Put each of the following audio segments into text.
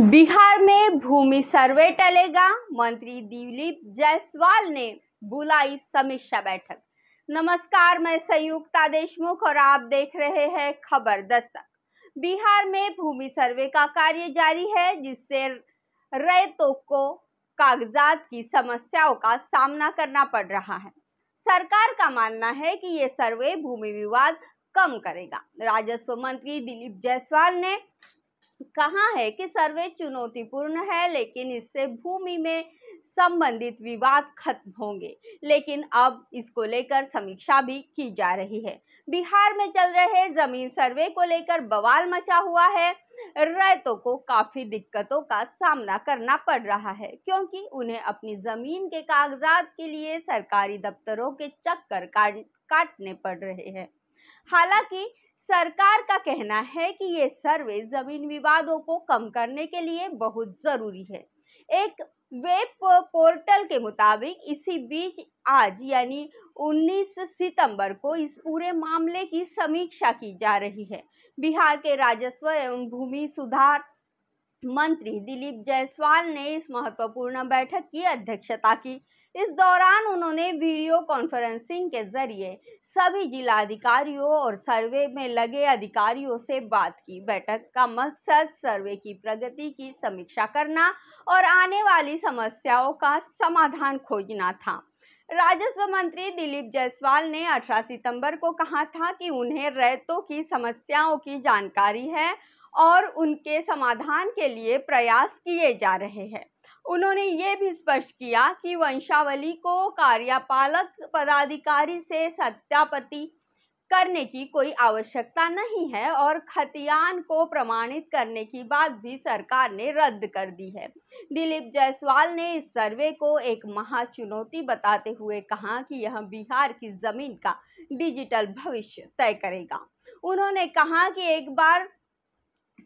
बिहार में भूमि सर्वे टलेगा मंत्री दिलीप जायसवाल ने बुलाई समीक्षा बैठक नमस्कार मैं संयुक्ता देशमुख और आप देख रहे हैं खबर दस्तक बिहार में भूमि सर्वे का कार्य जारी है जिससे रेतों को कागजात की समस्याओं का सामना करना पड़ रहा है सरकार का मानना है कि ये सर्वे भूमि विवाद कम करेगा राजस्व मंत्री दिलीप जायसवाल ने कहा है कि सर्वे चुनौतीपूर्ण है लेकिन इससे भूमि में संबंधित विवाद खत्म होंगे लेकिन अब इसको लेकर समीक्षा भी की जा रही है बिहार में चल रहे जमीन सर्वे को लेकर बवाल मचा हुआ है रायतों को काफी दिक्कतों का सामना करना पड़ रहा है क्योंकि उन्हें अपनी जमीन के कागजात के लिए सरकारी दफ्तरों के चक्कर काटने पड़ रहे हैं हालांकि सरकार का कहना है कि ये सर्वे जमीन विवादों को कम करने के लिए बहुत ज़रूरी है एक वेब पोर्टल के मुताबिक इसी बीच आज यानी 19 सितंबर को इस पूरे मामले की समीक्षा की जा रही है बिहार के राजस्व एवं भूमि सुधार मंत्री दिलीप जायसवाल ने इस महत्वपूर्ण बैठक की अध्यक्षता की इस दौरान उन्होंने वीडियो कॉन्फ्रेंसिंग के जरिए सभी जिलाधिकारियों और सर्वे में लगे अधिकारियों से बात की बैठक का मकसद सर्वे की प्रगति की समीक्षा करना और आने वाली समस्याओं का समाधान खोजना था राजस्व मंत्री दिलीप जायसवाल ने 18 सितंबर को कहा था कि उन्हें रैतों की समस्याओं की जानकारी है और उनके समाधान के लिए प्रयास किए जा रहे हैं उन्होंने ये भी स्पष्ट किया कि वंशावली को कार्यपालक पदाधिकारी से सत्यापति करने की कोई आवश्यकता नहीं है और खतियान को प्रमाणित करने की बात भी सरकार ने रद्द कर दी है दिलीप जायसवाल ने इस सर्वे को एक महा चुनौती बताते हुए कहा कि यह बिहार की जमीन का डिजिटल भविष्य तय करेगा उन्होंने कहा कि एक बार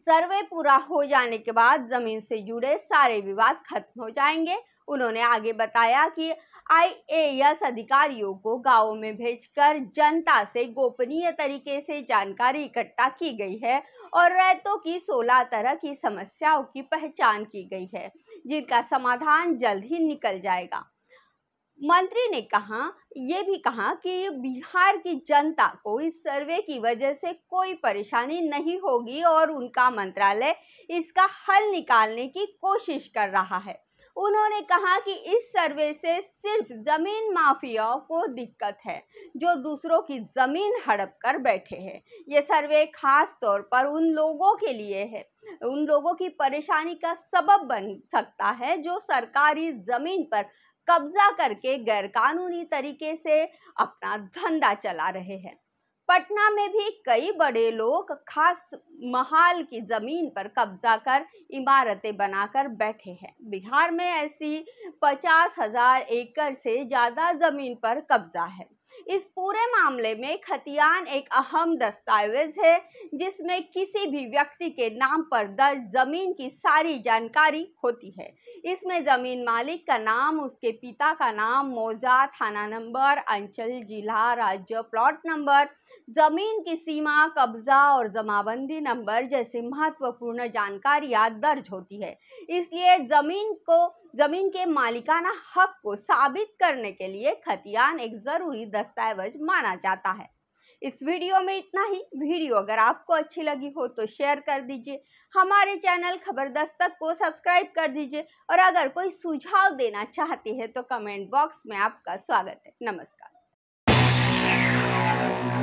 सर्वे पूरा हो जाने के बाद जमीन से जुड़े सारे विवाद खत्म हो जाएंगे उन्होंने आगे बताया कि आईएएस अधिकारियों को गांवों में भेजकर जनता से गोपनीय तरीके से जानकारी इकट्ठा की गई है और रैतों की 16 तरह की समस्याओं की पहचान की गई है जिनका समाधान जल्द ही निकल जाएगा मंत्री ने कहा यह भी कहा कि बिहार की जनता को इस सर्वे की वजह से कोई परेशानी नहीं होगी और उनका मंत्रालय इसका हल निकालने की कोशिश कर रहा है उन्होंने कहा कि इस सर्वे से सिर्फ जमीन माफियाओं को दिक्कत है जो दूसरों की जमीन हड़प कर बैठे हैं ये सर्वे खास तौर पर उन लोगों के लिए है उन लोगों की परेशानी का सबब बन सकता है जो सरकारी जमीन पर कब्जा करके गैरकानूनी तरीके से अपना धंधा चला रहे हैं पटना में भी कई बड़े लोग खास महाल की जमीन पर कब्जा कर इमारतें बनाकर बैठे हैं बिहार में ऐसी पचास हजार एकड़ से ज़्यादा जमीन पर कब्जा है इस पूरे मामले में खतियान एक अहम दस्तावेज है जिसमें किसी भी व्यक्ति के नाम पर दर्ज जमीन की सारी जानकारी होती है इसमें जमीन मालिक का नाम उसके पिता का नाम मोजा थाना नंबर अंचल जिला राज्य प्लॉट नंबर जमीन की सीमा कब्जा और जमाबंदी नंबर जैसी महत्वपूर्ण जानकारियां दर्ज होती है इसलिए जमीन को जमीन के मालिकाना हक को साबित करने के लिए खतियान एक ज़रूरी दस्तावेज माना जाता है इस वीडियो में इतना ही वीडियो अगर आपको अच्छी लगी हो तो शेयर कर दीजिए हमारे चैनल खबर दस्तक को सब्सक्राइब कर दीजिए और अगर कोई सुझाव देना चाहती है तो कमेंट बॉक्स में आपका स्वागत है नमस्कार